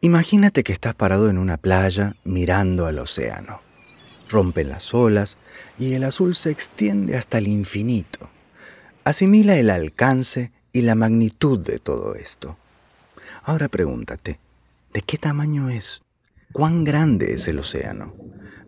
Imagínate que estás parado en una playa mirando al océano. Rompen las olas y el azul se extiende hasta el infinito. Asimila el alcance y la magnitud de todo esto. Ahora pregúntate, ¿de qué tamaño es? ¿Cuán grande es el océano?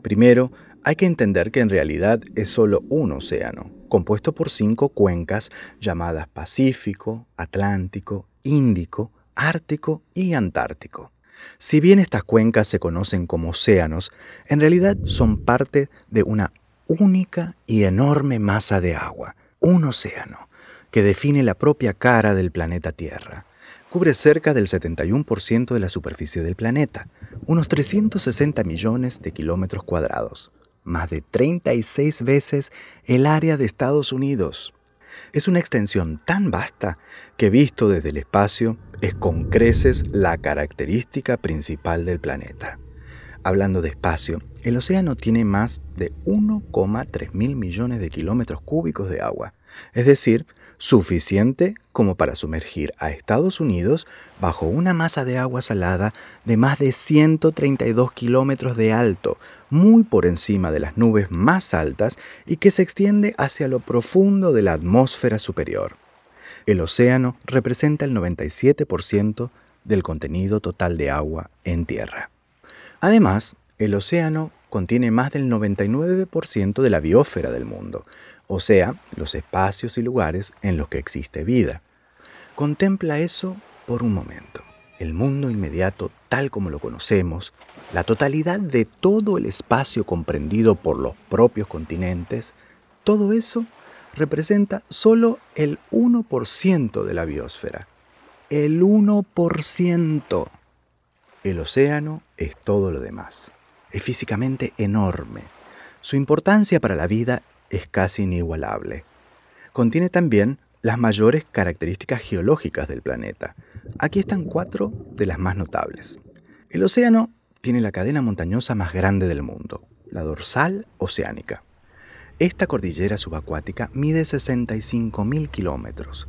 Primero, hay que entender que en realidad es solo un océano, compuesto por cinco cuencas llamadas Pacífico, Atlántico, Índico, Ártico y Antártico. Si bien estas cuencas se conocen como océanos, en realidad son parte de una única y enorme masa de agua, un océano, que define la propia cara del planeta Tierra. Cubre cerca del 71% de la superficie del planeta, unos 360 millones de kilómetros cuadrados, más de 36 veces el área de Estados Unidos es una extensión tan vasta que visto desde el espacio es con creces la característica principal del planeta. Hablando de espacio, el océano tiene más de 1,3 mil millones de kilómetros cúbicos de agua, es decir, suficiente como para sumergir a Estados Unidos bajo una masa de agua salada de más de 132 kilómetros de alto, muy por encima de las nubes más altas y que se extiende hacia lo profundo de la atmósfera superior. El océano representa el 97% del contenido total de agua en Tierra. Además, el océano contiene más del 99% de la biosfera del mundo, o sea, los espacios y lugares en los que existe vida. Contempla eso por un momento, el mundo inmediato tal como lo conocemos, la totalidad de todo el espacio comprendido por los propios continentes, todo eso representa solo el 1% de la biosfera. El 1%. El océano es todo lo demás. Es físicamente enorme. Su importancia para la vida es casi inigualable. Contiene también las mayores características geológicas del planeta. Aquí están cuatro de las más notables. El océano tiene la cadena montañosa más grande del mundo, la dorsal oceánica. Esta cordillera subacuática mide 65.000 kilómetros,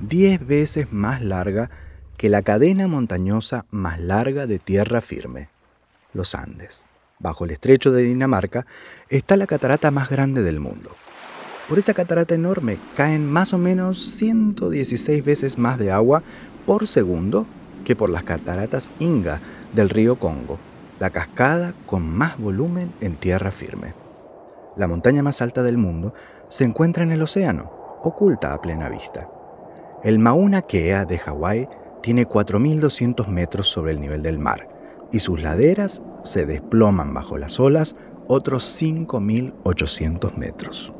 10 veces más larga que la cadena montañosa más larga de tierra firme, los Andes bajo el estrecho de Dinamarca, está la catarata más grande del mundo. Por esa catarata enorme caen más o menos 116 veces más de agua por segundo que por las cataratas Inga del río Congo, la cascada con más volumen en tierra firme. La montaña más alta del mundo se encuentra en el océano, oculta a plena vista. El Mauna Kea de Hawái tiene 4.200 metros sobre el nivel del mar y sus laderas se desploman bajo las olas otros 5.800 metros.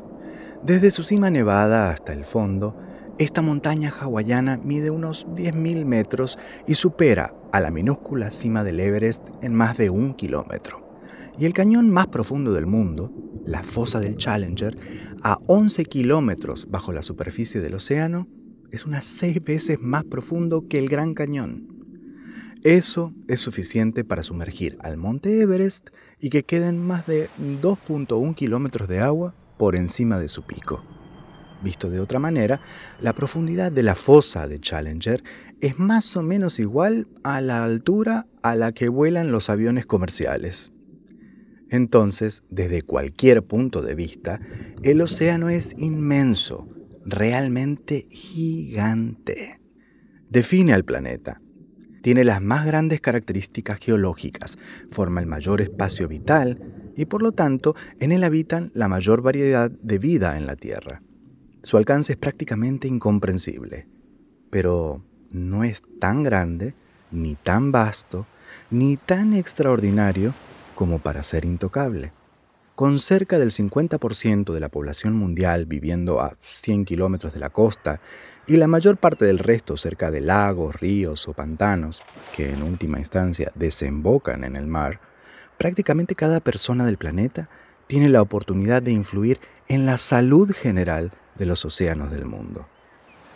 Desde su cima nevada hasta el fondo, esta montaña hawaiana mide unos 10.000 metros y supera a la minúscula cima del Everest en más de un kilómetro. Y el cañón más profundo del mundo, la fosa del Challenger, a 11 kilómetros bajo la superficie del océano, es unas seis veces más profundo que el Gran Cañón. Eso es suficiente para sumergir al monte Everest y que queden más de 2.1 kilómetros de agua por encima de su pico. Visto de otra manera, la profundidad de la fosa de Challenger es más o menos igual a la altura a la que vuelan los aviones comerciales. Entonces, desde cualquier punto de vista, el océano es inmenso, realmente gigante. Define al planeta, tiene las más grandes características geológicas, forma el mayor espacio vital y por lo tanto en él habitan la mayor variedad de vida en la Tierra. Su alcance es prácticamente incomprensible, pero no es tan grande, ni tan vasto, ni tan extraordinario como para ser intocable. Con cerca del 50% de la población mundial viviendo a 100 kilómetros de la costa y la mayor parte del resto cerca de lagos, ríos o pantanos, que en última instancia desembocan en el mar, prácticamente cada persona del planeta tiene la oportunidad de influir en la salud general de los océanos del mundo.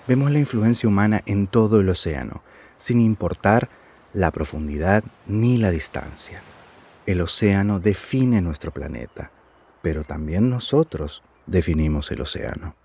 Vemos la influencia humana en todo el océano, sin importar la profundidad ni la distancia. El océano define nuestro planeta, pero también nosotros definimos el océano.